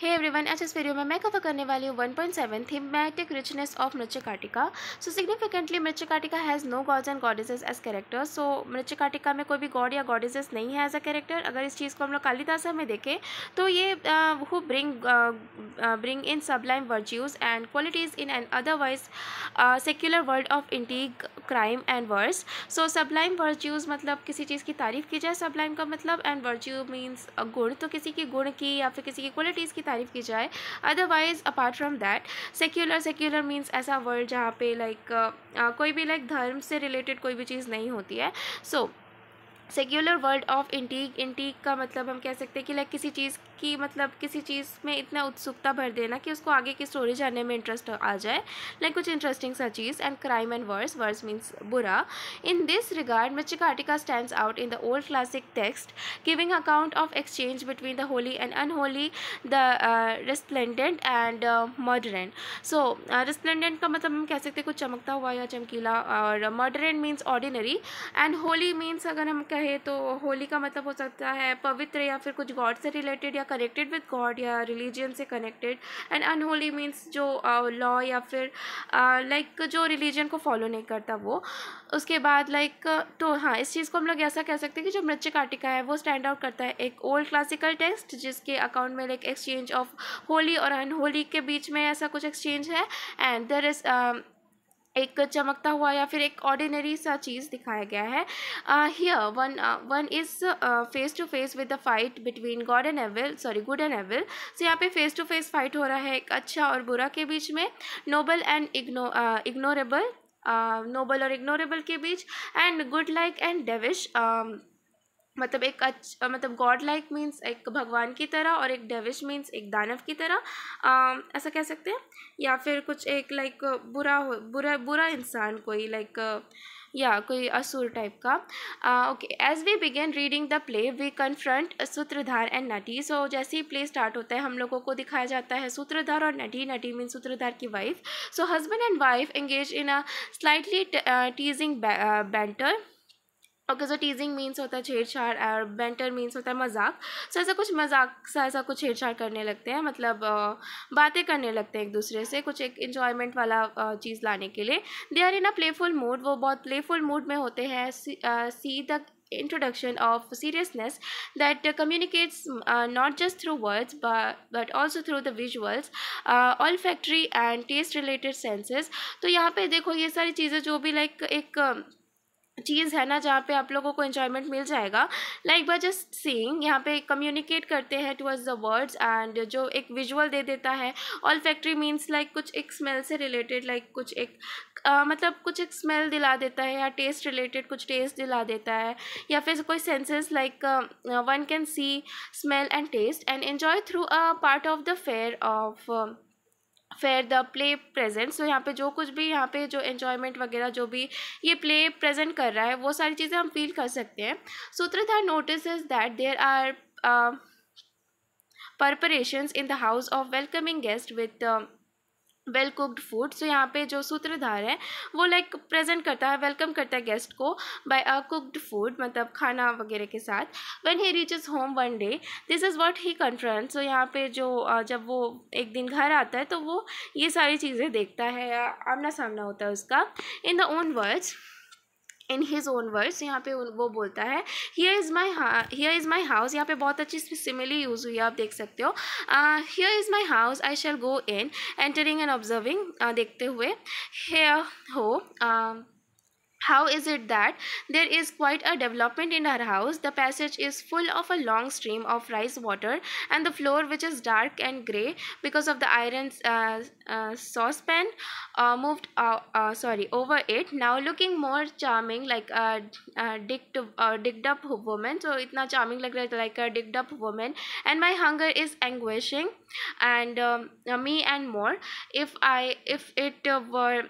hey everyone आज इस video में मैं कवर करने वाली हूँ 1.7 point seven thematic richness of Mrichchhakatika so significantly Mrichchhakatika has no gods and goddesses as character so Mrichchhakatika में कोई भी गॉड या गॉडेसेस नहीं है एज अ कैरेक्टर अगर इस चीज़ को हम लोग कालिदास में देखें तो ये who bring bring in sublime virtues and qualities in an otherwise secular world of intrigue crime and worse so sublime virtues मतलब किसी चीज़ की तारीफ़ की जाए सबलाइम का मतलब एंड वर्च्यू मीन्स गुण तो किसी की गुण की या फिर किसी की क्वालिटीज़ की तारीफ़ की जाए otherwise apart from that secular secular means ऐसा वर्ड जहाँ पे लाइक कोई भी लाइक धर्म से रिलेटेड कोई भी चीज़ नहीं होती है so so, secular word of intrigue intrigue का मतलब हम कह सकते हैं कि लाइक किसी चीज़ कि मतलब किसी चीज़ में इतना उत्सुकता भर देना कि उसको आगे की स्टोरी जानने में इंटरेस्ट आ जाए लाइक कुछ इंटरेस्टिंग सा चीज़ and crime and worse worse means बुरा in this regard Mrichchhakatika stands out in the old classic text giving account of exchange between the holy and unholy the resplendent and modern so resplendent का मतलब हम कह सकते हैं कुछ चमकता हुआ या चमकीला और modern means ordinary and holy means अगर हम कहें तो होली का मतलब हो सकता है पवित्र या फिर कुछ गॉड से रिलेटेड या कनेक्टेड विद गॉड या रिलीजन से कनेक्टेड एंड अनहोली मीन्स जो लॉ uh, या फिर लाइक uh, जो रिलीजन को फॉलो नहीं करता वो उसके बाद लाइक uh, तो हाँ इस चीज़ को हम लोग ऐसा कह सकते हैं कि जो मृत्यु काटिका है वो स्टैंड आउट करता है एक ओल्ड क्लासिकल टेक्स्ट जिसके अकाउंट में लाइक एक्सचेंज ऑफ होली और अनहोली के बीच में ऐसा कुछ एक्सचेंज है एंड देर इज़ एक चमकता हुआ या फिर एक ऑर्डिनरी सा चीज़ दिखाया गया है here one one is face to face with the fight between god and evil sorry good and evil so यहाँ पे फेस टू फेस फाइट हो रहा है एक अच्छा और बुरा के बीच में noble and igno ignorable noble और इग्नोरेबल के बीच and good like and devilish मतलब एक अच मतलब गॉड लाइक मीन्स एक भगवान की तरह और एक डेविश मीन्स एक दानव की तरह आ, ऐसा कह सकते हैं या फिर कुछ एक लाइक बुरा हो बुरा बुरा इंसान कोई लाइक या कोई असुर टाइप का okay as we begin reading the play we confront Sutradhar and Nati so जैसे ही प्ले स्टार्ट होता है हम लोगों को दिखाया जाता है सूत्रधार और नटी नटी मीन सूत्रधार की wife so husband and wife engage in a slightly teasing banter okay so teasing means होता है छेड़छाड़ और बेंटर मीन्स होता है मजाक सो so, ऐसा कुछ मजाक सा ऐसा कुछ छेड़छाड़ करने लगते हैं मतलब बातें करने लगते हैं एक दूसरे से कुछ एक इन्जॉयमेंट वाला चीज़ लाने के लिए they are in a playful mood वो बहुत प्लेफुल मूड में होते हैं see the introduction of seriousness that communicates not just through words but also through the visuals olfactory and taste related senses तो यहाँ पे देखो ये सारी चीज़ें जो भी लाइक like, एक चीज़ है ना जहाँ पे आप लोगों को इन्जॉयमेंट मिल जाएगा लाइक बाय जस्ट सीइंग यहाँ पे कम्युनिकेट करते हैं टुवर्ड्स द वर्ड्स एंड जो एक विजुअल दे देता है ऑल फैक्ट्री मीन्स लाइक कुछ एक स्मेल से रिलेटेड लाइक like, कुछ एक uh, मतलब कुछ एक स्मेल दिला देता है या टेस्ट रिलेटेड कुछ टेस्ट दिला देता है या फिर कोई senses like one can see smell and taste and enjoy through a part of the fare of fare the play present so तो यहाँ पे जो कुछ भी यहाँ पे जो एन्जॉयमेंट वगैरह जो भी ये प्ले प्रेजेंट कर रहा है वो सारी चीज़ें हम फील कर सकते हैं Sutradhar notice is that there are preparation in the house of welcoming guest with uh, well cooked food so यहाँ पे जो सूत्रधार है वो लाइक प्रेजेंट करता है वेलकम करता है गेस्ट को बाय अ कुक्ड फूड मतलब खाना वगैरह के साथ when he reaches home one day this is what he confront so यहाँ पे जो जब वो एक दिन घर आता है तो वो ये सारी चीज़ें देखता है आमना सामना होता है उसका in the own words in his own words यहाँ पे वो बोलता है here is my here is my house यहाँ पे बहुत अच्छी सिमिली यूज़ हुई है आप देख सकते हो here is my house I shall go in entering and observing देखते हुए हेयर हो uh, how is it that there is quite a development in our house the passage is full of a long stream of rice water and the floor which is dark and gray because of the iron uh, uh, saucepan uh, moved uh, sorry over it now looking more charming like a, a digged, digged up woman so it's not charming like like a digged up woman and my hunger is anguishing and um, me and more if i if it were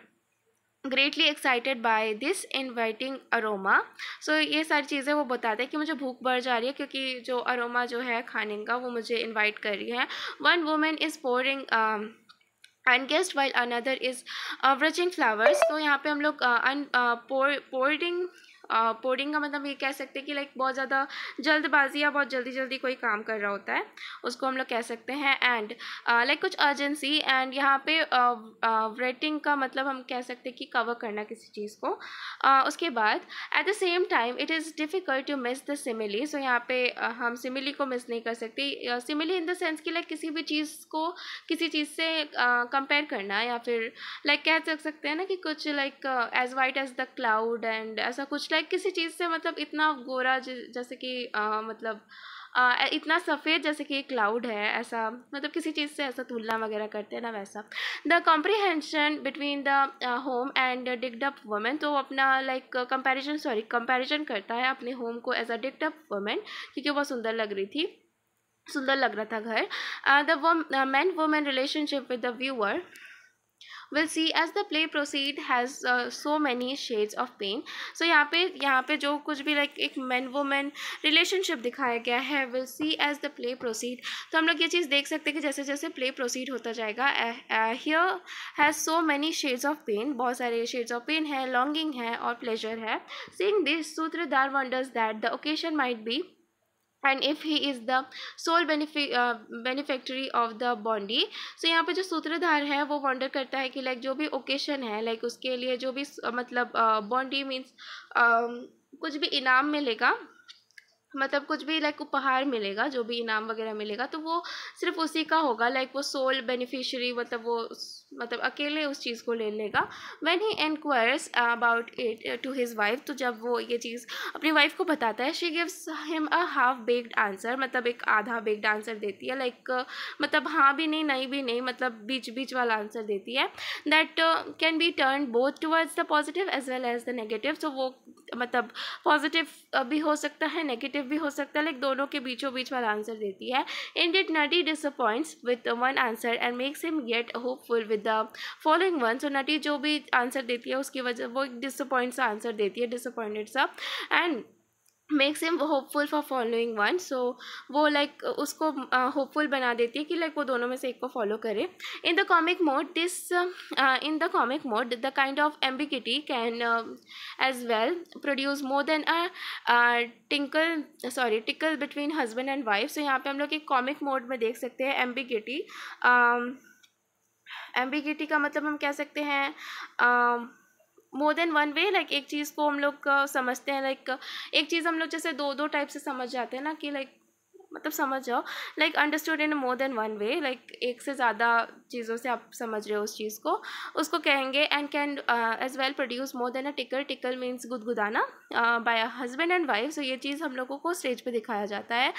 greatly excited by this inviting aroma so ये सारी चीज़ें वो बताते हैं कि मुझे भूख बढ़ जा रही है क्योंकि जो अरोमा जो है खाने का वो मुझे इन्वाइट कर रही है one women is pouring unguent while another is wreathing flowers तो यहाँ पे हम लोग पोर्डिंग uh, पोडिंग का मतलब ये कह सकते हैं कि लाइक बहुत ज़्यादा जल्दबाजी या बहुत जल्दी जल्दी कोई काम कर रहा होता है उसको हम लोग कह सकते हैं एंड लाइक कुछ अर्जेंसी एंड यहाँ पे वेटिंग का मतलब हम कह सकते हैं कि कवर करना किसी चीज़ को उसके बाद at the same time it is difficult to miss the simile so यहाँ पे हम सिमिली को मिस नहीं कर सकते सिमिली इन द सेंस कि लाइक किसी भी चीज़ को किसी चीज़ से कंपेयर करना या फिर लाइक कह सकते हैं ना कि कुछ like as white as the cloud and ऐसा कुछ like, लाइक किसी चीज़ से मतलब इतना गोरा जैसे कि आ, मतलब आ, इतना सफ़ेद जैसे कि क्लाउड है ऐसा मतलब किसी चीज़ से ऐसा तुलना वगैरह करते हैं ना वैसा the comprehension between the home and डिगडअप वुमेन तो अपना लाइक कंपेरिजन सॉरी कंपेरिजन करता है अपने होम को एज अ डिगडअप वमेन क्योंकि बहुत सुंदर लग रही थी सुंदर लग रहा था घर the man women relationship with the viewer will see as the play proceed has so many shades of pain so यहाँ पे यहाँ पे जो कुछ भी लाइक like, एक मैन वोमेन रिलेशनशिप दिखाया गया है will see as the play proceed तो हम लोग ये चीज़ देख सकते हैं कि जैसे जैसे प्ले प्रोसीड होता जाएगा here has so many shades of pain बहुत सारे शेड्स ऑफ पेन है लॉन्गिंग है और प्लेजर है seeing this Sutradhar wonders that the occasion might be and if he is the sole beneficiary of the bounty so यहाँ पर जो सूत्रधार है वो वॉन्डर करता है कि लाइक like, जो भी ओकेशन है लाइक like, उसके लिए जो भी uh, मतलब bounty uh, means uh, um, कुछ भी इनाम मिलेगा मतलब कुछ भी लाइक उपहार मिलेगा जो भी इनाम वगैरह मिलेगा तो वो सिर्फ उसी का होगा लाइक वो सोल बेनिफिशरी मतलब वो मतलब अकेले उस चीज़ को ले लेगा when he enquires about it to his wife तो जब वो ये चीज़ अपनी वाइफ को बताता है she gives him a half baked answer मतलब एक आधा बेक्ड आंसर देती है लाइक uh, मतलब हाँ भी नहीं नहीं भी नहीं मतलब बीच बीच वाला आंसर देती है that can be turn both towards the positive as well as the negative so वो मतलब पॉजिटिव uh, भी हो सकता है नेगेटिव भी हो सकता है लाइक दोनों के बीचों बीच वाला आंसर देती है indeed Nati disappoints with one answer and makes him get hopeful with with the following one so Nati जो भी आंसर देती है उसकी वजह वो एक डिसअपॉइंट सा आंसर देती है डिसअपॉइंटेड सा and makes him hopeful for following one so वो लाइक like, उसको होपफुल uh, बना देती है कि लाइक like, वो दोनों में से एक को फॉलो करे in the comic mode this in the comic mode the kind of ambiguity can as well produce more than a tinkle sorry tickle between husband and wife so यहाँ पे हम लोग एक कॉमिक मोड में देख सकते हैं एम्बिगिटी एम्बिगिटी का मतलब हम कह सकते हैं more than one way like एक चीज़ को हम लोग समझते हैं लाइक like, एक चीज़ हम लोग जैसे दो दो टाइप से समझ जाते हैं ना कि लाइक मतलब समझ जाओ like understood in more than one way like एक से ज़्यादा चीज़ों से आप समझ रहे हो उस चीज़ को उसको कहेंगे and can as well produce more than a tickle tickle means गुदगुदाना by husband and wife so ये चीज़ हम लोगों को स्टेज पे दिखाया जाता है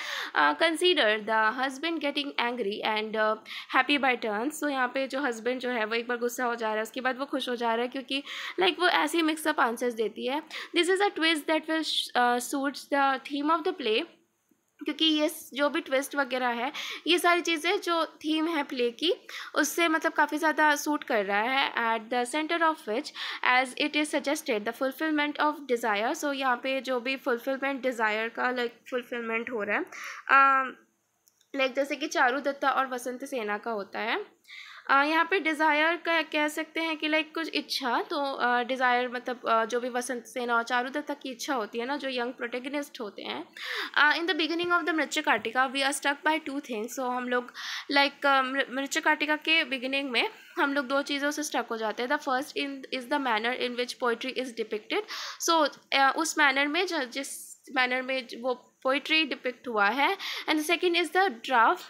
consider the husband getting angry and happy by turns so यहाँ पे जो हस्बैंड जो है वो एक बार गुस्सा हो जा रहा है उसके बाद वो खुश हो जा रहा है क्योंकि लाइक like, वो ऐसे मिक्सअप आंसर्स देती है this is a twist that will suits the theme of the play क्योंकि ये जो भी ट्विस्ट वगैरह है ये सारी चीज़ें जो थीम है प्ले की उससे मतलब काफ़ी ज़्यादा सूट कर रहा है at the centre of which as it is suggested the fulfilment of desire so यहाँ पे जो भी फुलफिलमेंट डिज़ायर का लाइक like, फुलफिलमेंट हो रहा है लाइक um, uh, like, जैसे कि चारू दत्ता और वसंत सेना का होता है यहाँ पे डिज़ायर का कह सकते हैं कि लाइक कुछ इच्छा तो डिज़ायर मतलब जो भी वसंत सेना और चारू दत्ता की इच्छा होती है ना जो यंग प्रोटेगनिस्ट होते हैं in the beginning of the Mrichchhakatika we are stuck by two things so हम लोग लाइक मृत्यु काटिका के बिगिनिंग में हम लोग दो चीज़ों से स्टक हो जाते हैं the first in is the manner in which poetry is depicted so उस मैनर में जिस मैनर में वो पोइट्री डिपिक्ट हुआ है and second is the draft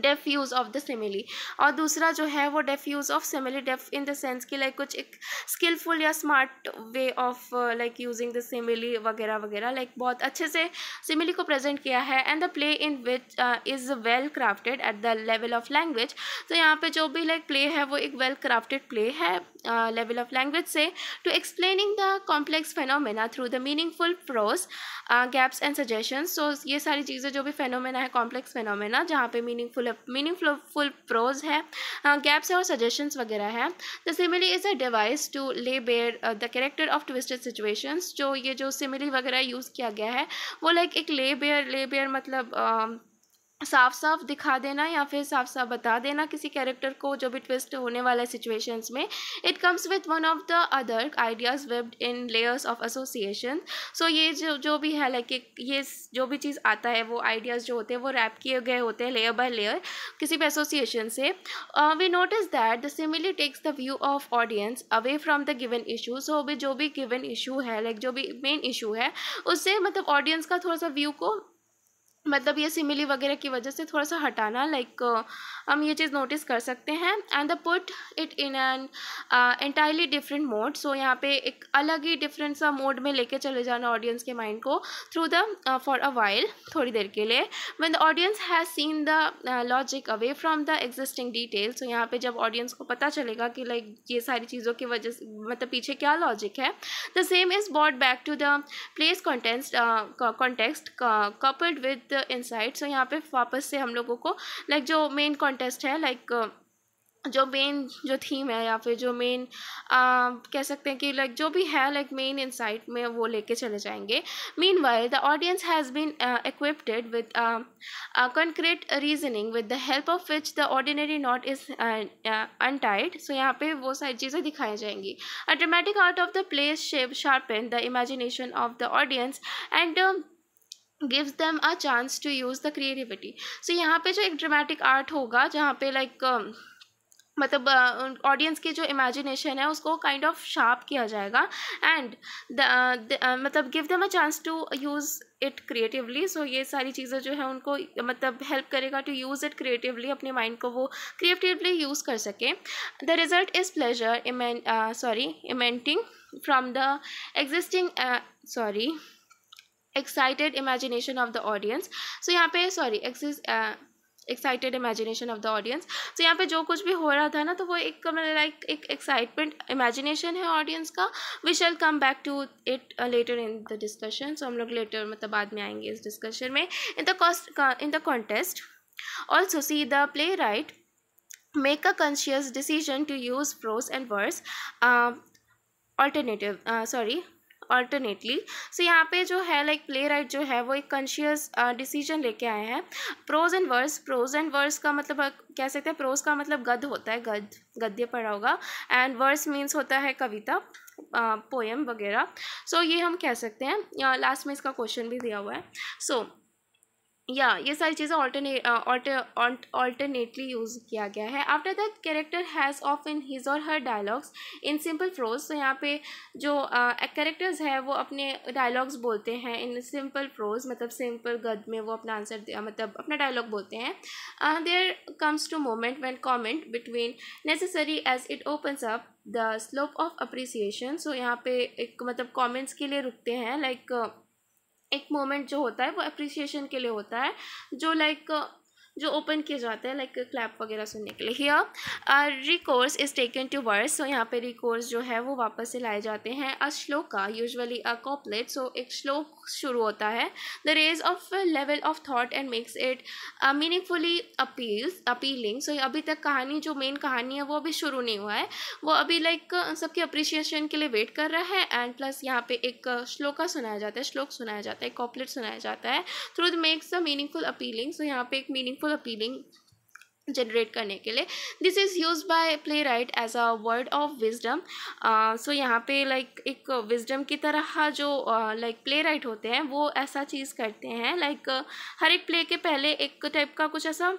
deft use of the simile और दूसरा जो है वो deft use of simile deft in the sense कि लाइक कुछ एक स्किलफुल या smart way of like using the simile वगैरह वगैरह लाइक बहुत अच्छे से सिमिली को प्रेजेंट किया है and the play in which is well crafted at the level of language तो यहाँ पर जो भी लाइक like, प्ले है वो एक वेल क्राफ्टेड प्ले है लेवल ऑफ लैंग्वेज से to explaining the complex phenomena through the meaningful prose gaps and suggestion so ये सारी चीज़ें जो भी फेनोमेना है कॉम्प्लेक्स फेनोमेना जहाँ पे मीनिंगफुल मीनिंगफुल मीनिंगफुल प्रोज है गैप्स है और सजेशंस वगैरह है the simile is a device to lay bare the character of twisted situations जो ये जो सिमिली वगैरह यूज़ किया गया है वो लाइक एक ले बेयर ले बेयर मतलब uh, साफ साफ दिखा देना या फिर साफ साफ बता देना किसी कैरेक्टर को जो भी ट्विस्ट होने वाला है सिचुएशंस में it comes with one of the other ideas webbed in layers of association so ये जो जो भी है लाइक ये जो भी चीज़ आता है वो आइडियाज़ जो होते हैं वो रैप किए गए होते हैं लेयर बाय लेयर किसी भी एसोसिएशन से we notice that the simile takes the view of audience away from the given issue so भी जो भी गिवन इशू है लाइक जो भी मेन इशू है उससे मतलब ऑडियंस का थोड़ा सा व्यू को मतलब ये सिमिली वगैरह की वजह से थोड़ा सा हटाना लाइक हम ये चीज़ नोटिस कर सकते हैं and the put it in an entirely different mode so यहाँ पे एक अलग ही डिफरेंट सा मोड में लेके चले जाना ऑडियंस के माइंड को through the for a while थोड़ी देर के लिए one the audience has seen the logic away from the existing detail so यहाँ पे जब ऑडियंस को पता चलेगा कि लाइक ये सारी चीज़ों की वजह से मतलब पीछे क्या लॉजिक है the same is brought back to the place contents context coupled with the insight so यहाँ पे वापस से हम लोगों को लाइक like, जो मेन कॉन्टेस्ट है लाइक जो मेन जो थीम है या फिर जो मेन कह सकते हैं कि लाइक जो भी है लाइक मेन इंसाइट में वो लेके चले जाएंगे meanwhile the audience has been equipped with concrete reasoning with the help of which the ordinary knot is untied so यहाँ पे वो सारी चीज़ें दिखाई जाएंगी a dramatic art of the place shape sharpen the imagination of the audience and gives them a chance to use the creativity so यहाँ पे जो एक ड्रामेटिक आर्ट होगा जहाँ पे लाइक like, um, मतलब, uh, uh, uh, मतलब audience uh, की जो इमेजिनेशन है उसको काइंड ऑफ शार्प किया जाएगा एंड मतलब give them a chance to use it creatively so ये सारी चीज़ें जो है उनको मतलब हेल्प करेगा टू यूज़ इट क्रिएटिवली अपने माइंड को वो क्रिएटिवली यूज़ कर सके the result is pleasure em sorry emanating from the existing sorry excited imagination of the audience so यहाँ पे sorry axis excited imagination of the audience तो यहाँ पे जो कुछ भी हो रहा था ना तो वो एक लाइक एक एक्साइटमेंट इमेजिनेशन है ऑडियंस का we shall come back to it later in the discussion so हम लोग लेटर मतलब बाद में आएंगे इस डिस्कशन में इन द कॉस्ट in the contest also see the playwright make a conscious decision to use prose and verse alternative sorry alternately so यहाँ पे जो है लाइक प्ले राइट जो है वो एक कॉन्शियस डिसीजन uh, लेके आए हैं prose and verse prose and verse का मतलब कह सकते हैं प्रोज का मतलब गद्य होता है गद गद्य पढ़ा होगा एंड वर्स मीन्स होता है कविता पोएम वगैरह सो ये हम कह सकते हैं लास्ट में इसका क्वेश्चन भी दिया हुआ है सो so, या ये सारी चीज़ें ऑल्टरनेटली यूज़ किया गया है after that character has of in his or her dialogues in simple prose तो यहाँ पे जो कैरेक्टर्स uh, है वो अपने डायलॉग्स बोलते हैं इन सिंपल प्रोज मतलब सिंपल गद में वो अपना आंसर मतलब अपना डायलॉग बोलते हैं there comes to moment when comment between necessary as it opens up the slope of appreciation so यहाँ पे एक मतलब कॉमेंट्स के लिए रुकते हैं लाइक like, uh, एक मोमेंट जो होता है वो अप्रिसिएशन के लिए होता है जो लाइक जो ओपन किए जाते हैं लाइक क्लैप वगैरह सुनने के लिए here recourse is taken to verse so यहाँ पे रिकोर्स जो है वो वापस से लाए जाते हैं अ श्लोका यूजली अ कॉपलेट सो एक श्लोक शुरू होता है the raise of level of thought and makes it meaningfully appeals appealing so अभी तक कहानी जो मेन कहानी है वो अभी शुरू नहीं हुआ है वो अभी लाइक like, सबके अप्रिसिएशन के लिए वेट कर रहा है एंड प्लस यहाँ पे एक श्लोका सुनाया जाता है श्लोक सुनाया जाता है कॉपलेट सुनाया जाता है through the makes a meaningful appealing so यहाँ पे एक मीनिंग मीनिंगफुल अपीलिंग जनरेट करने के लिए this is use by playwright as a word of wisdom so यहाँ पे लाइक like, एक विजडम की तरह जो लाइक प्ले राइट होते हैं वो ऐसा चीज़ करते हैं लाइक like, uh, हर एक प्ले के पहले एक टाइप का कुछ ऐसा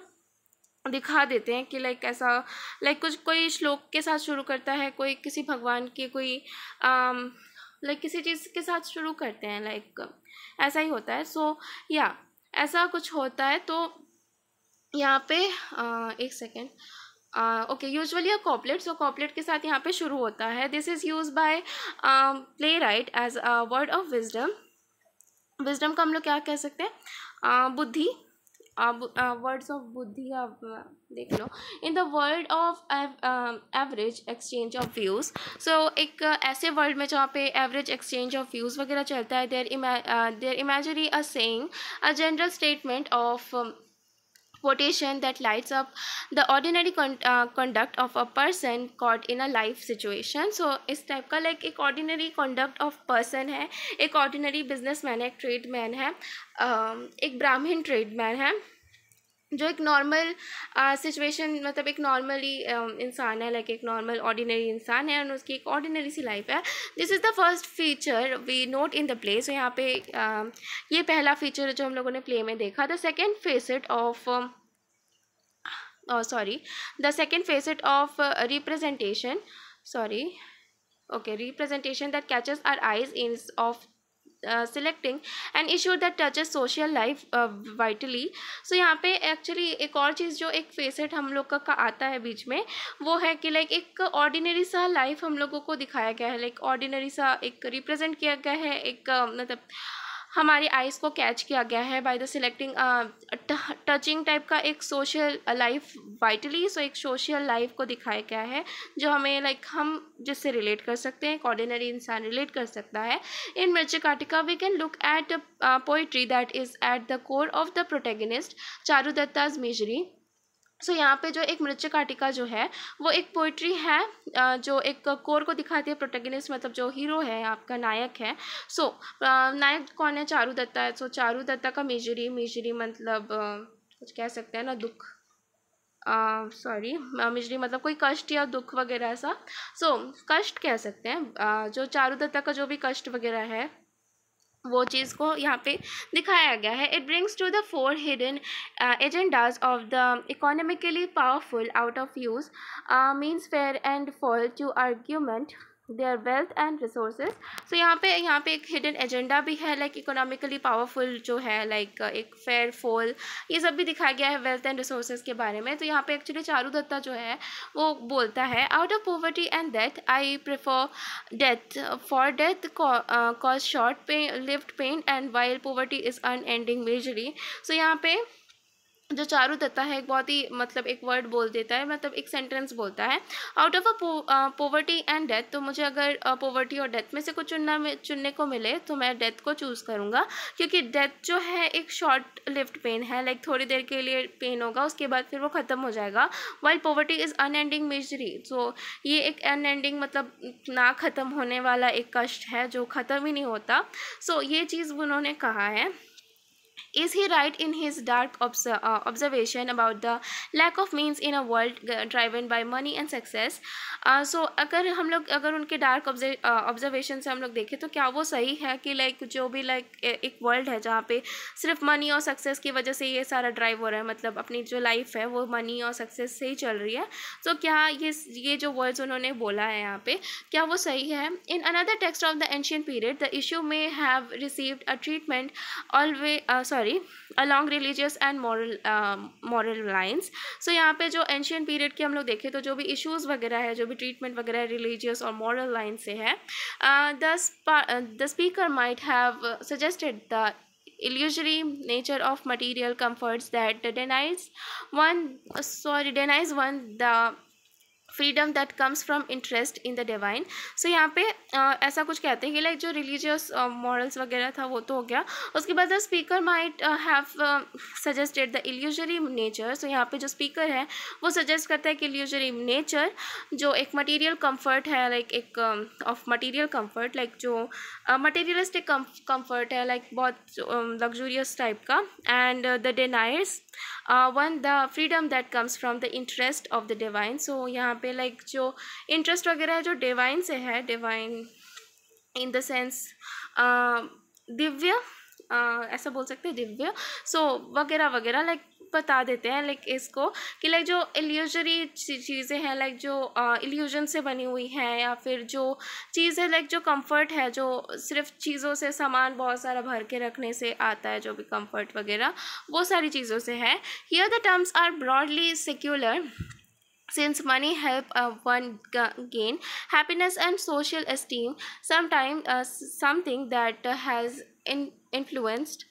दिखा देते हैं कि लाइक ऐसा लाइक कुछ कोई श्लोक के साथ शुरू करता है कोई किसी भगवान के कोई लाइक um, किसी चीज़ के साथ शुरू करते हैं लाइक ऐसा ही होता है सो so, या yeah, ऐसा कुछ होता है तो यहाँ पे आ, एक second okay usually a couplet so couplet के साथ यहाँ पे शुरू होता है this is use by playwright as a word of wisdom wisdom का हम लोग क्या कह सकते हैं बुद्धि वर्ड्स ऑफ बुद्धि आप देख लो in the world of average exchange of views so एक ऐसे वर्ल्ड में जहाँ पे एवरेज एक्सचेंज ऑफ व्यूज़ वगैरह चलता है there there imagery a saying a general statement of quotation that lights up the ordinary con uh, conduct of a person caught in a life situation so is type ka like एक ordinary conduct of person hai एक ordinary businessman है trade man hai um एक brahmin trade man hai जो एक normal situation uh, मतलब एक normally um, इंसान है लाइक एक नॉर्मल ऑर्डिनरी इंसान है और उसकी एक ऑर्डिनरी सी लाइफ है this is the first feature we note in the play so यहाँ पे uh, ये पहला फीचर जो हम लोगों ने प्ले में देखा the second facet of sorry the second facet of representation sorry okay representation that catches our eyes in of selecting and ensure that touch touches social life vitally so यहाँ पे actually एक और चीज़ जो एक facet हम लोग का, का आता है बीच में वो है कि लाइक एक ऑर्डिनरी सा लाइफ हम लोगों को दिखाया गया है लाइक ऑर्डिनरी सा एक रिप्रेजेंट किया गया है एक uh, मतलब uh, हमारी आइज़ को कैच किया गया है by the selecting touching type का एक सोशल लाइफ वाइटली सो एक सोशल लाइफ को दिखाया गया है जो हमें लाइक like, हम जिससे रिलेट कर सकते हैं एक ऑर्डिनरी इंसान रिलेट कर सकता है इन Mrichchhakatika we can look at poetry that is at the core of the protagonist Charu Datta's misery so so, यहाँ पे जो एक मृत्यु काटिका जो है वो एक पोइट्री है जो एक कोर को दिखाती है प्रोटेगनिस्ट मतलब जो हीरो है आपका नायक है सो so, नायक कौन है चारू दत्ता है सो so, चारू दत्ता का मिजरी मिजरी मतलब कुछ कह सकते हैं ना दुख सॉरी uh, मिजरी मतलब कोई कष्ट या दुख वगैरह ऐसा सो so, कष्ट कह सकते हैं uh, जो चारू दत्ता का जो भी कष्ट वगैरह है वो चीज़ को यहाँ पे दिखाया गया है it brings to the fore hidden agendas of the economically powerful out of use means fair and foul to argument their wealth and resources so यहाँ पे यहाँ पे एक हिडन एजेंडा भी है लाइक इकोनॉमिकली पावरफुल जो है लाइक like, uh, एक फेयर फॉल ये सब भी दिखाया गया है वेल्थ एंड रिसोर्सेज के बारे में तो यहाँ पे एक्चुअली चारू दत्ता जो है वो बोलता है out of poverty and death I prefer death for death cause short pay lift pain and while poverty is unending misery so यहाँ पे जो चारू दत्ता है एक बहुत ही मतलब एक वर्ड बोल देता है मतलब एक सेंटेंस बोलता है out of a poverty and death तो मुझे अगर पोवर्टी और डेथ में से कुछ चुनना में चुनने को मिले तो मैं डेथ को चूज़ करूँगा क्योंकि डेथ जो है एक शॉर्ट लिफ्ट पेन है लाइक थोड़ी देर के लिए पेन होगा उसके बाद फिर वो ख़त्म हो जाएगा while poverty is unending misery so ये एक अनएंडिंग मतलब ना ख़त्म होने वाला एक कष्ट है जो ख़त्म ही नहीं होता सो so, ये चीज़ उन्होंने कहा है is he right in his dark obs uh, observation about the lack of means in a world driven by money and success uh, so अगर हम लोग अगर उनके डार्क ऑब्जर्वेशन uh, से हम लोग देखें तो क्या वो सही है कि लाइक जो भी लाइक एक वर्ल्ड है जहाँ पे सिर्फ मनी और सक्सेस की वजह से ये सारा ड्राइव हो रहा है मतलब अपनी जो लाइफ है वो मनी और सक्सेस से ही चल रही है तो so, क्या ये ये जो वर्ड्स उन्होंने बोला है यहाँ पे क्या वो सही है in another text of the ancient period the issue may have received a treatment always sorry along religious and moral moral lines so यहाँ पे जो एंशियन पीरियड के हम लोग देखें तो जो भी इश्यूज़ वगैरह है जो भी ट्रीटमेंट वगैरह रिलीजियस और मॉरल लाइन से है the speaker might have suggested the illusory nature of material comforts that denies one uh, sorry denies one the freedom that comes from interest in the divine so यहाँ पे आ, ऐसा कुछ कहते हैं कि लाइक जो रिलीजियस मॉडल्स वगैरह था वो तो हो गया उसके बाद the speaker might have suggested the illusory nature so यहाँ पे जो स्पीकर है वो सजेस्ट करता है कि इल्यूजरी नेचर जो एक मटीरियल कम्फर्ट है लाइक एक ऑफ मटीरियल कम्फर्ट लाइक जो मटीरियलिस्टिक कम्फर्ट है लाइक बहुत लग्जूरियस टाइप का and the denies one the freedom that comes from the interest of the divine so यहाँ पे लाइक जो इंटरेस्ट वगैरह है जो डिवाइन से है डिवाइन इन द सेंस दिव्य ऐसा बोल सकते हैं दिव्य सो वगैरह वगैरह लाइक बता देते हैं लाइक इसको कि लाइक जो एल्यूजरी चीज़ें हैं लाइक जो एल्यूजन से बनी हुई हैं या फिर जो चीज़ें लाइक जो कंफर्ट है जो सिर्फ चीज़ों से सामान बहुत सारा भर के रखने से आता है जो भी कंफर्ट वगैरह वो सारी चीज़ों से है here the terms are broadly secular since money help uh, one gain happiness and social esteem sometimes uh, something that uh, has in influenced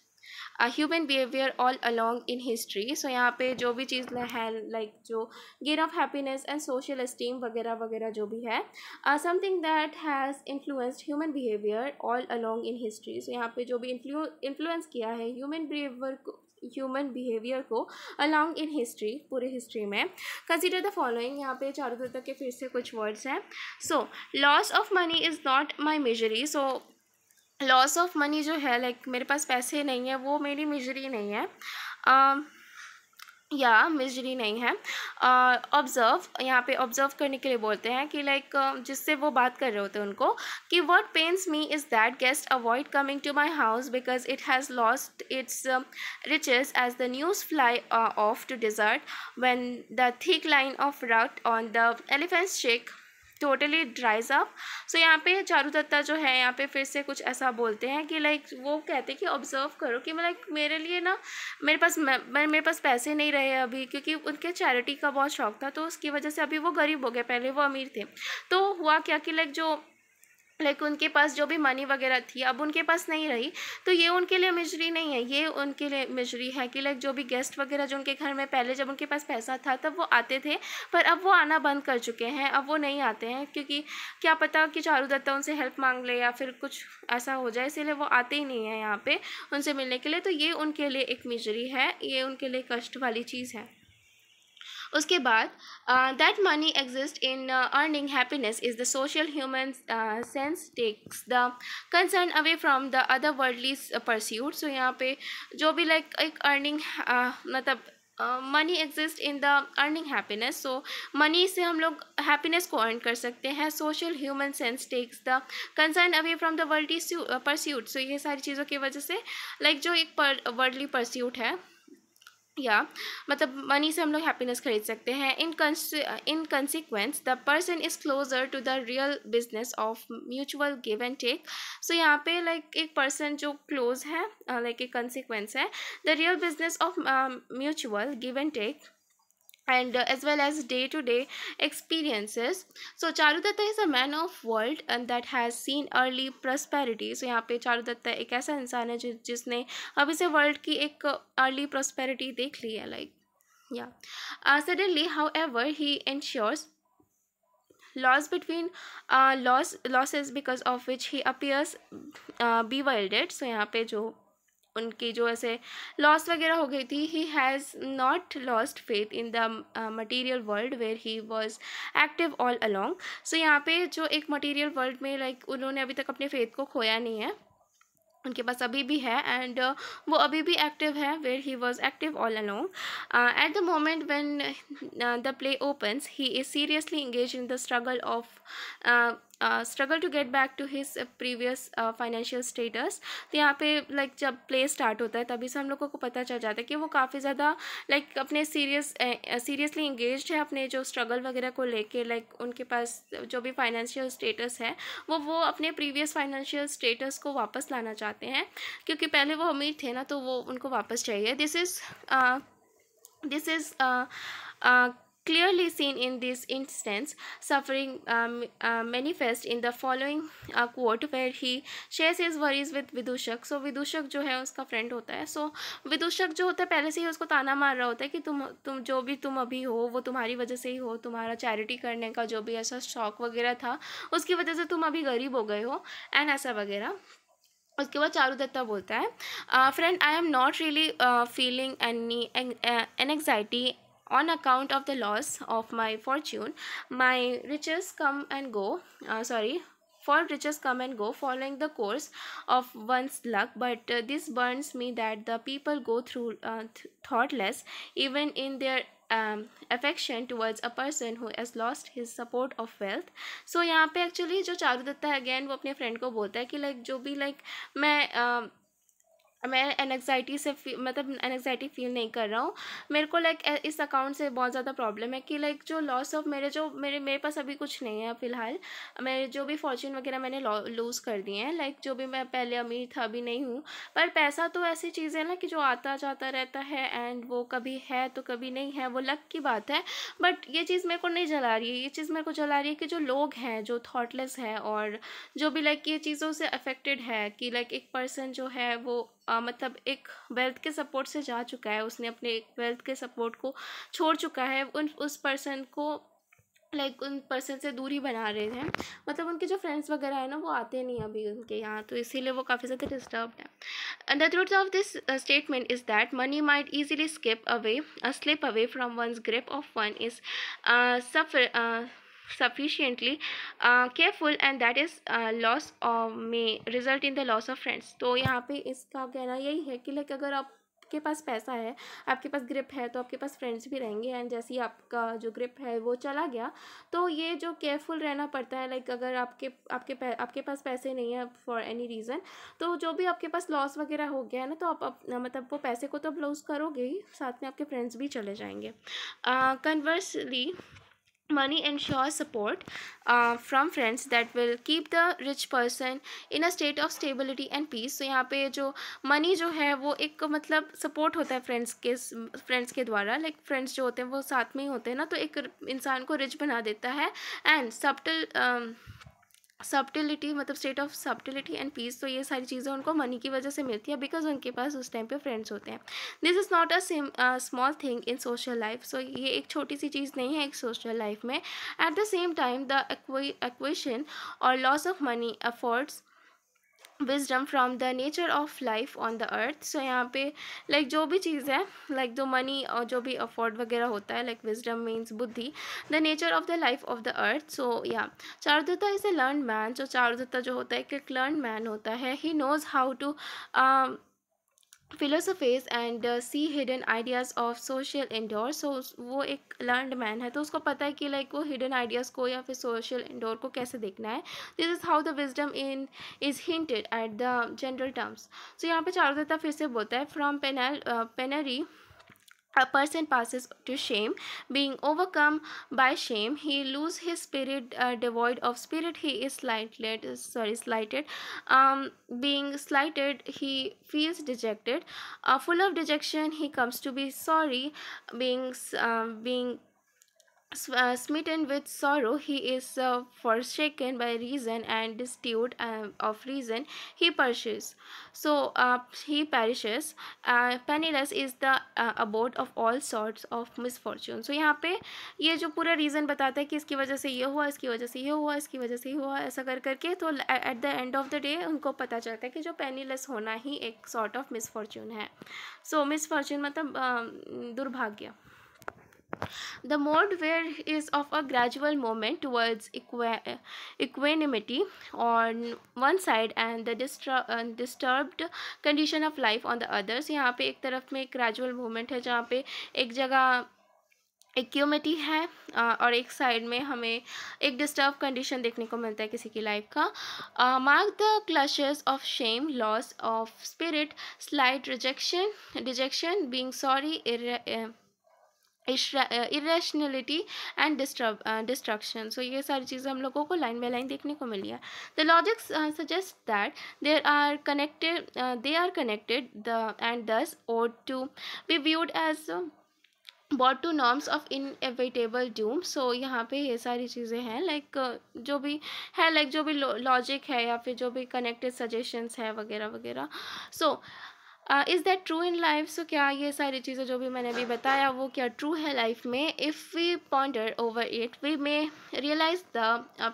human behaviour all along in history so यहाँ पे जो भी चीज़ है like जो gain of happiness and social esteem वगैरह वगैरह जो भी है something that has influenced human behaviour all along in history so यहाँ पे जो भी इन्फ्लू इन्फ्लुएंस किया है ह्यूमन बिहेवियर को ह्यूमन बिहेवियर को अलॉन्ग इन हिस्ट्री पूरी हिस्ट्री में कंसिडर द फॉलोइंग यहाँ पे चारों तरफ तक के फिर से कुछ वर्ड्स हैं so loss of money is not my misery so loss of money जो है लाइक like, मेरे पास पैसे नहीं है वो मेरी मेजरी नहीं है uh, या मिजरी नहीं है ऑब्ज़र्व यहाँ पे ऑब्ज़र्व करने के लिए बोलते हैं कि लाइक जिससे वो बात कर रहे होते हैं उनको कि what pains me is that guests avoid coming to my house because it has lost its riches as the news fly off to desert when the thick line of rut on the elephant shake totally dries up so यहाँ पे चारू दत्ता जो है यहाँ पे फिर से कुछ ऐसा बोलते हैं कि लाइक वो कहते हैं कि ऑब्जर्व करो कि मैं मतलब, लाइक मेरे लिए ना मेरे पास मैं मेरे पास पैसे नहीं रहे अभी क्योंकि उनके चैरिटी का बहुत शौक था तो उसकी वजह से अभी वो गरीब हो गए पहले वो अमीर थे तो हुआ क्या कि लाइक जो लाइक उनके पास जो भी मनी वगैरह थी अब उनके पास नहीं रही तो ये उनके लिए मिजरी नहीं है ये उनके लिए मिजरी है कि लाइक जो भी गेस्ट वगैरह जो उनके घर में पहले जब उनके पास पैसा था तब वो आते थे पर अब वो आना बंद कर चुके हैं अब वो नहीं आते हैं क्योंकि क्या पता कि चारू दत्ता उनसे हेल्प मांग ले या फिर कुछ ऐसा हो जाए इसीलिए वो आते ही नहीं हैं यहाँ पर उनसे मिलने के लिए तो ये उनके लिए एक मिजरी है ये उनके लिए कष्ट वाली चीज़ है उसके बाद that money exist in earning happiness is the social human sense takes the concern away from the other worldly pursuit so यहाँ पे जो भी लाइक like, एक अर्निंग uh, मतलब money exist in the earning happiness so money से हम लोग happiness को अर्न कर सकते हैं social human sense takes the concern away from the worldly pursuit so ये सारी चीज़ों की वजह से लाइक like, जो एक पर वर्ल्डली परस्यूट है या मतलब मनी से हम लोग हैप्पीनेस खरीद सकते हैं in in consequence the person is closer to the real business of mutual give and take so यहाँ पे लाइक एक पर्सन जो क्लोज है लाइक uh, एक कंसिक्वेंस है the real business of mutual give and take and uh, as well as day to day experiences so charudatta is a man of world and uh, that has seen early prosperity so यहाँ पे charudatta एक ऐसा इंसान है जि जिसने अभी से world की एक uh, early prosperity देख ली है like yeah uh, suddenly however he ensures loss between uh, loss losses because of which he appears uh, bewildered so यहाँ पे जो उनकी जो ऐसे लॉस वगैरह हो गई थी he has not lost faith in the material world where he was active all along so यहाँ पे जो एक मटीरियल वर्ल्ड में लाइक like, उन्होंने अभी तक अपने फेथ को खोया नहीं है उनके पास अभी भी है एंड uh, वो अभी भी एक्टिव है where he was active all along at the moment when the play opens he is seriously engage in the struggle of struggle to get back to to previous financial status तो यहाँ पे like like, जब play start होता है तभी से हम लोगों को पता चल जाता है कि वो काफ़ी ज़्यादा लाइक like, अपने सीरियस सीरियसली इंगेज है अपने जो स्ट्रगल वगैरह को लेके लाइक like, उनके पास जो भी फाइनेंशियल स्टेटस है वो वो अपने प्रीवियस फाइनेंशियल स्टेटस को वापस लाना चाहते हैं क्योंकि पहले वो अमीर थे ना तो वो उनको वापस चाहिए this is this is clearly seen in this instance suffering um, uh, manifest in the following uh, quote where he shares his worries with Vidushaka so so, Vidushaka जो है उसका फ्रेंड होता है सो so, विदूषक जो होता है पहले से ही उसको ताना मार रहा होता है कि तुम तुम जो भी तुम अभी हो वो तुम्हारी वजह से ही हो तुम्हारा चैरिटी करने का जो भी ऐसा शौक वगैरह था उसकी वजह से तुम अभी गरीब हो गए हो एंड ऐसा वगैरह उसके बाद चारू दत्ता बोलता है friend I am not really feeling any an anxiety on account of the loss of my fortune my riches come and go uh, sorry for riches come and go following the course of one's luck but uh, this burns me that the people go through uh, th thoughtless even in their um, affection towards a person who has lost his support of wealth so यहाँ पे actually जो चारू दत्ता है again वो अपने friend को बोलता है कि like, जो भी like, मैं uh, मैं एनजाइटी से मतलब एनजाइटी फील नहीं कर रहा हूँ मेरे को लाइक इस अकाउंट से बहुत ज़्यादा प्रॉब्लम है कि लाइक जो लॉस ऑफ मेरे जो मेरे मेरे पास अभी कुछ नहीं है फ़िलहाल मेरे जो भी फॉर्चून वगैरह मैंने लूज़ कर दिए हैं लाइक जो भी मैं पहले अमीर था अभी नहीं हूँ पर पैसा तो ऐसी चीज़ है ना कि जो आता जाता रहता है एंड वो कभी है तो कभी नहीं है वो लक की बात है बट ये चीज़ मेरे को नहीं जला रही है ये चीज़ मेरे को जला रही है कि जो लोग हैं जो थाटलेस है और जो भी लाइक ये चीज़ों से अफेक्टेड है कि लाइक एक पर्सन जो है वो आ, मतलब एक वेल्थ के सपोर्ट से जा चुका है उसने अपने एक वेल्थ के सपोर्ट को छोड़ चुका है उन उस पर्सन को लाइक उन पर्सन से दूरी बना रहे हैं मतलब उनके जो फ्रेंड्स वगैरह हैं ना वो आते नहीं अभी उनके यहाँ तो इसीलिए वो काफ़ी ज़्यादा डिस्टर्ब है the root of this statement is that money might easily skip away slip away from once grip of one is suffer sufficiently uh, careful and that is uh, loss of may result in the loss of friends तो यहाँ पे इसका कहना यही है कि like अगर आप आपके पास पैसा है आपके पास ग्रिप है तो आपके पास फ्रेंड्स भी रहेंगे एंड जैसे ही आपका जो ग्रिप है वो चला गया तो ये जो केयरफुल रहना पड़ता है लाइक अगर आपके आपके आपके पास पैसे नहीं है फॉर एनी रीज़न तो जो भी आपके पास लॉस वगैरह हो गया है ना तो आप, आप मतलब वो पैसे को तो आप लॉस करोगे ही साथ में आपके फ्रेंड्स भी चले जाएंगे conversely uh, money ensures support uh, from friends that will keep the rich person in a state of stability and peace so, यहाँ पे जो money जो है वो एक मतलब support होता है friends के friends के द्वारा like friends जो होते हैं वो साथ में ही होते हैं ना तो एक इंसान को rich बना देता है and subtle um, सब्टिलिटी मतलब state of subtlety and peace तो ये सारी चीज़ें उनको मनी की वजह से मिलती है बिकॉज उनके पास उस टाइम पे फ्रेंड्स होते हैं this is not a small thing in social life so ये एक छोटी सी चीज़ नहीं है एक सोशल लाइफ में at the same time the equation और loss of money affords wisdom from the nature of life on the earth so यहाँ पे लाइक like, जो भी चीज़ है लाइक दो मनी और जो भी अफोर्ड वगैरह होता है लाइक विजडम मीन्स बुद्धि the nature of the life of the earth so या Charudatta is a learn man so Charudatta जो होता है एक लर्न मैन होता है he knows how to philosophise and see hidden ideas of social indoor so वो एक लर्नड मैन है तो उसको पता है कि लाइक like, वो हिडन आइडियाज़ को या फिर सोशल इंडोर को कैसे देखना है this is how the wisdom in is hinted at the general terms so यहाँ पे चारों फिर से बोलता है from penal penury a person passes to shame being overcome by shame he lose his spirit uh, devoid of spirit he is slighted sorry slighted um being slighted he feels dejected uh, full of dejection he comes to be sorry being um, being smitten with sorrow he is uh, forsaken by reason and destitute uh, of reason he perishes so uh, he perishes uh, penniless is the uh, abode of all sorts of misfortune so yahan pe ye jo pura reason batata hai ki iski wajah se ye hua iski wajah se ye hua iski wajah se ye hua aisa kar kar ke to at the end of the day unko pata chalta hai ki jo penniless hona hi ek sort of misfortune hai so, misfortune matlab uh, durbhagya The mode where is of a gradual movement towards equa equanimity on one side and the disturb, disturbed condition of life on the other so yahan pe ek taraf mein ek gradual movement hai jahan pe ek jagah एक्यूमिटी है और एक side में हमें एक disturb condition देखने को मिलता है किसी की लाइफ का mark the clashes of shame loss of spirit slight rejection dejection being sorry irrationality and destruction so ये सारी चीज़ें हम लोगों को लाइन बाई लाइन देखने को मिली है the logics suggest that there are connected they are connected the end thus और to be viewed as but to norms of inevitable doom so यहाँ पे ये सारी चीज़ें हैं लाइक like, जो भी है लाइक like, जो भी लॉजिक है या फिर जो भी कनेक्टेड सजेशंस है वगैरह वगैरह so so, is that true in life so क्या ये सारी चीज़ें जो भी मैंने अभी बताया वो क्या ट्रू है लाइफ में if we pointer over it we may realise the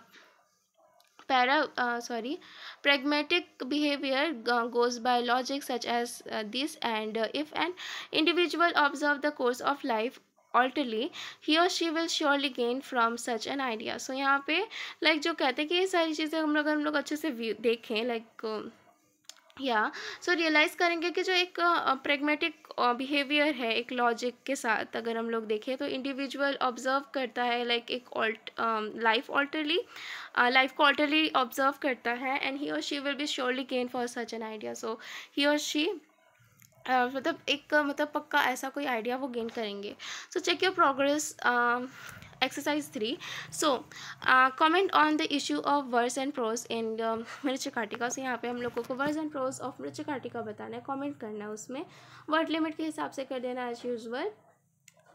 para sorry pragmatic behaviour goes by logic such as this and if an individual observe the course of life alterly he or she will surely gain from such an idea so यहाँ पे like like, जो कहते हैं कि ये सारी चीज़ें हम लोग हम लोग अच्छे से व्यू देखें लाइक like, uh, या सो रियलाइज़ करेंगे कि जो एक प्रेगमेटिक बिहेवियर है एक लॉजिक के साथ अगर हम लोग देखें तो इंडिविजुअल ऑब्जर्व करता है लाइक एक लाइफ ऑल्टरली लाइफ को ऑल्टरली ऑब्जर्व करता है and he or she will be surely gain for such an idea so he or she मतलब एक मतलब पक्का ऐसा कोई आइडिया वो गेन करेंगे so check your progress exercise three so comment on the issue of verse and prose in Mrichchhakatika से यहाँ पे हम लोगों को वर्स एंड प्रोज ऑफ मिर्च काटिका बताना है कमेंट करना है उसमें वर्ड लिमिट के हिसाब से कर देना एज यूजल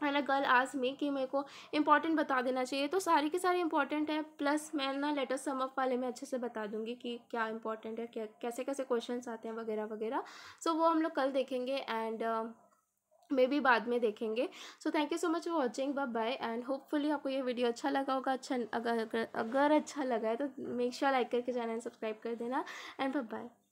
मैंने गर्ल आज में कि मेरे को इंपॉर्टेंट बता देना चाहिए तो सारी के सारे इंपॉर्टेंट है प्लस मैं ना लेटर सम अप वाले में अच्छे से बता दूंगी कि क्या इंपॉर्टेंट है क्या कैसे कैसे क्वेश्चंस आते हैं वगैरह वगैरह सो so, वो हम लोग कल देखेंगे एंड मे भी बाद में देखेंगे so thank you so much for watching bye bye and hopefully आपको ये वीडियो अच्छा लगा होगा अच्छा अगर अगर अच्छा लगा है तो मेक श्योर लाइक करके चैनल सब्सक्राइब कर देना एंड बाय बाय